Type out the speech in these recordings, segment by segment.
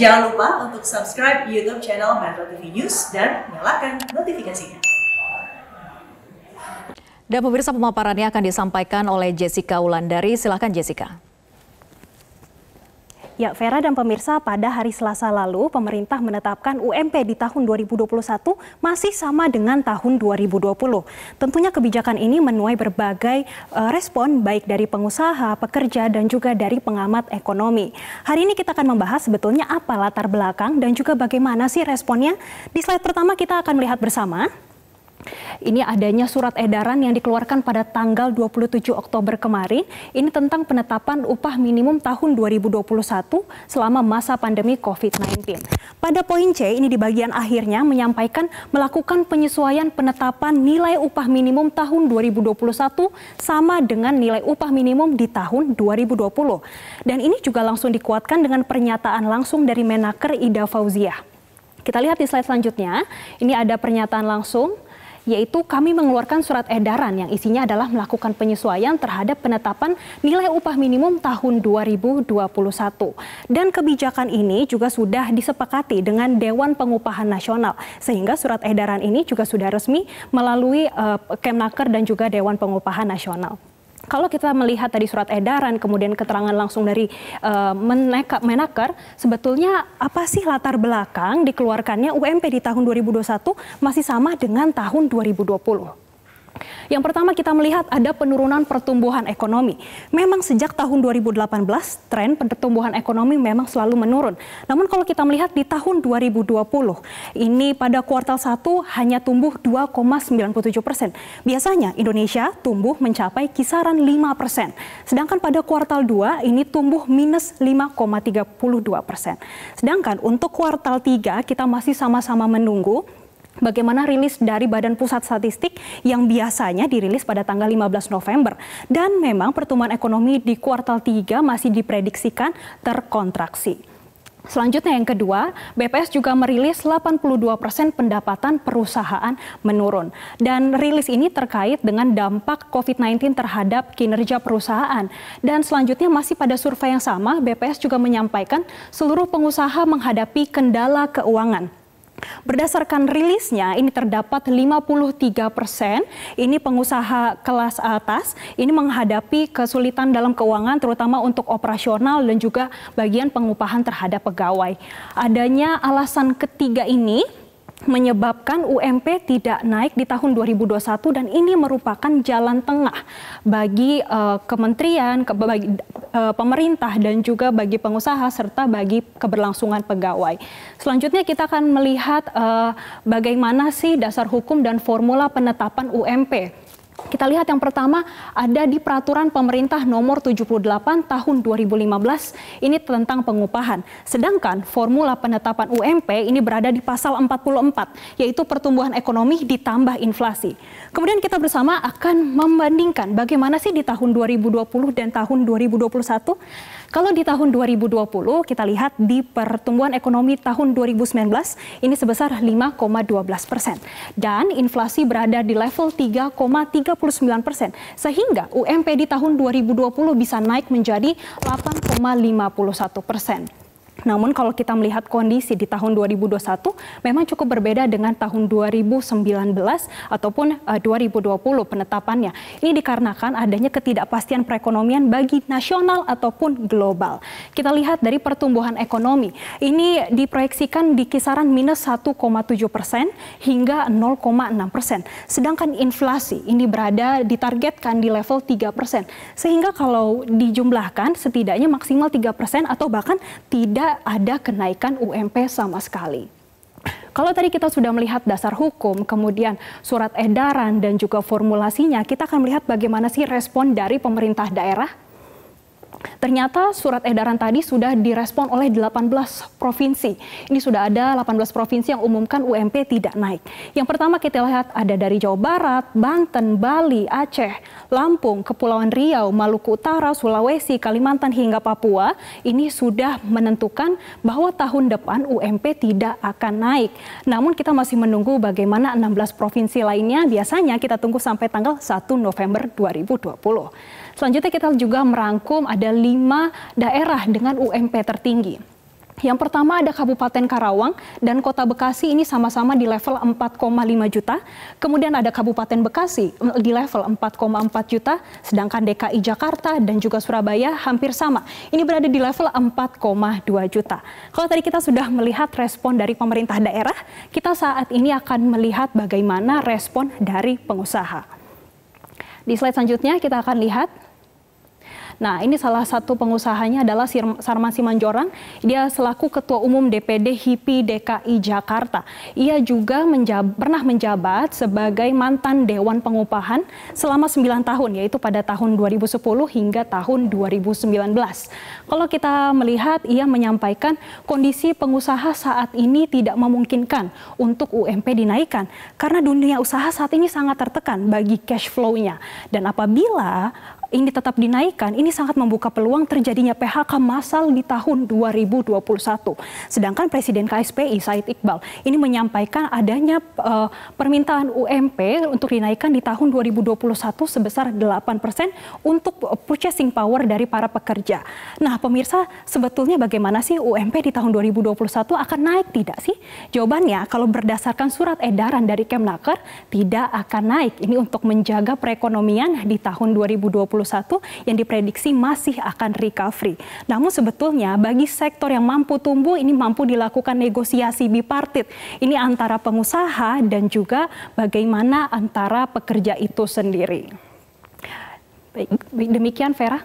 Jangan lupa untuk subscribe YouTube channel Metro TV News dan nyalakan notifikasinya. Dan pemirsa pemaparannya akan disampaikan oleh Jessica Ulandari. Silahkan Jessica. Ya, Vera dan pemirsa, pada hari Selasa lalu pemerintah menetapkan UMP di tahun 2021 masih sama dengan tahun 2020. Tentunya kebijakan ini menuai berbagai uh, respon baik dari pengusaha, pekerja dan juga dari pengamat ekonomi. Hari ini kita akan membahas sebetulnya apa latar belakang dan juga bagaimana sih responnya. Di slide pertama kita akan melihat bersama ini adanya surat edaran yang dikeluarkan pada tanggal 27 Oktober kemarin, ini tentang penetapan upah minimum tahun 2021 selama masa pandemi COVID-19. Pada poin C, ini di bagian akhirnya menyampaikan melakukan penyesuaian penetapan nilai upah minimum tahun 2021 sama dengan nilai upah minimum di tahun 2020. Dan ini juga langsung dikuatkan dengan pernyataan langsung dari Menaker Ida Fauziah. Kita lihat di slide selanjutnya, ini ada pernyataan langsung yaitu kami mengeluarkan surat edaran yang isinya adalah melakukan penyesuaian terhadap penetapan nilai upah minimum tahun 2021. Dan kebijakan ini juga sudah disepakati dengan Dewan Pengupahan Nasional sehingga surat edaran ini juga sudah resmi melalui uh, Kemnaker dan juga Dewan Pengupahan Nasional kalau kita melihat tadi surat edaran, kemudian keterangan langsung dari uh, meneka, menaker, sebetulnya apa sih latar belakang dikeluarkannya UMP di tahun 2021 masih sama dengan tahun 2020? Yang pertama kita melihat ada penurunan pertumbuhan ekonomi. Memang sejak tahun 2018 tren pertumbuhan ekonomi memang selalu menurun. Namun kalau kita melihat di tahun 2020 ini pada kuartal 1 hanya tumbuh 2,97 persen. Biasanya Indonesia tumbuh mencapai kisaran 5 persen. Sedangkan pada kuartal 2 ini tumbuh minus 5,32 persen. Sedangkan untuk kuartal 3 kita masih sama-sama menunggu bagaimana rilis dari Badan Pusat Statistik yang biasanya dirilis pada tanggal 15 November. Dan memang pertumbuhan ekonomi di kuartal 3 masih diprediksikan terkontraksi. Selanjutnya yang kedua, BPS juga merilis 82 persen pendapatan perusahaan menurun. Dan rilis ini terkait dengan dampak COVID-19 terhadap kinerja perusahaan. Dan selanjutnya masih pada survei yang sama, BPS juga menyampaikan seluruh pengusaha menghadapi kendala keuangan. Berdasarkan rilisnya, ini terdapat 53 persen, ini pengusaha kelas atas, ini menghadapi kesulitan dalam keuangan, terutama untuk operasional dan juga bagian pengupahan terhadap pegawai. Adanya alasan ketiga ini, menyebabkan UMP tidak naik di tahun 2021 dan ini merupakan jalan tengah bagi uh, kementerian, ke, bagi, uh, pemerintah dan juga bagi pengusaha serta bagi keberlangsungan pegawai. Selanjutnya kita akan melihat uh, bagaimana sih dasar hukum dan formula penetapan UMP kita lihat yang pertama ada di peraturan pemerintah nomor 78 tahun 2015 ini tentang pengupahan. Sedangkan formula penetapan UMP ini berada di pasal 44 yaitu pertumbuhan ekonomi ditambah inflasi. Kemudian kita bersama akan membandingkan bagaimana sih di tahun 2020 dan tahun 2021 kalau di tahun 2020 kita lihat di pertumbuhan ekonomi tahun 2019 ini sebesar 5,12 persen dan inflasi berada di level 3,39 persen sehingga UMP di tahun 2020 bisa naik menjadi 8,51 persen. Namun kalau kita melihat kondisi di tahun 2021 memang cukup berbeda dengan tahun 2019 ataupun eh, uh, 2020 penetapannya. Ini dikarenakan adanya ketidakpastian perekonomian bagi nasional ataupun global. Kita lihat dari pertumbuhan ekonomi. Ini diproyeksikan di kisaran minus 1,7 persen hingga 0,6 persen. Sedangkan inflasi ini berada ditargetkan di level 3 persen. Sehingga kalau dijumlahkan setidaknya maksimal 3 persen atau bahkan tidak ada kenaikan UMP sama sekali. Kalau tadi kita sudah melihat dasar hukum, kemudian surat edaran dan juga formulasinya, kita akan melihat bagaimana sih respon dari pemerintah daerah Ternyata surat edaran tadi sudah direspon oleh 18 provinsi. Ini sudah ada 18 provinsi yang umumkan UMP tidak naik. Yang pertama kita lihat ada dari Jawa Barat, Banten, Bali, Aceh, Lampung, Kepulauan Riau, Maluku Utara, Sulawesi, Kalimantan hingga Papua. Ini sudah menentukan bahwa tahun depan UMP tidak akan naik. Namun kita masih menunggu bagaimana 16 provinsi lainnya. Biasanya kita tunggu sampai tanggal 1 November 2020. Selanjutnya kita juga merangkum ada lima daerah dengan UMP tertinggi. Yang pertama ada Kabupaten Karawang dan Kota Bekasi ini sama-sama di level 4,5 juta. Kemudian ada Kabupaten Bekasi eh, di level 4,4 juta, sedangkan DKI Jakarta dan juga Surabaya hampir sama. Ini berada di level 4,2 juta. Kalau tadi kita sudah melihat respon dari pemerintah daerah, kita saat ini akan melihat bagaimana respon dari pengusaha. Di slide selanjutnya kita akan lihat Nah, ini salah satu pengusahanya adalah Sarma Simanjoran. Dia selaku Ketua Umum DPD HIPI DKI Jakarta. Ia juga menjab, pernah menjabat sebagai mantan Dewan Pengupahan selama 9 tahun, yaitu pada tahun 2010 hingga tahun 2019. Kalau kita melihat, ia menyampaikan kondisi pengusaha saat ini tidak memungkinkan untuk UMP dinaikkan karena dunia usaha saat ini sangat tertekan bagi cash flow-nya. Dan apabila ini tetap dinaikkan, ini sangat membuka peluang terjadinya PHK massal di tahun 2021. Sedangkan Presiden KSPI Said Iqbal ini menyampaikan adanya uh, permintaan UMP untuk dinaikkan di tahun 2021 sebesar 8% untuk purchasing power dari para pekerja. Nah, pemirsa, sebetulnya bagaimana sih UMP di tahun 2021 akan naik tidak sih? Jawabannya kalau berdasarkan surat edaran dari Kemnaker tidak akan naik. Ini untuk menjaga perekonomian di tahun 2021 yang diprediksi masih akan recovery. Namun sebetulnya bagi sektor yang mampu tumbuh ini mampu dilakukan negosiasi bipartit. Ini antara pengusaha dan juga bagaimana antara pekerja itu sendiri. Baik, demikian Vera.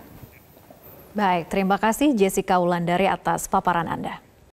Baik, terima kasih Jessica Wulandari atas paparan Anda.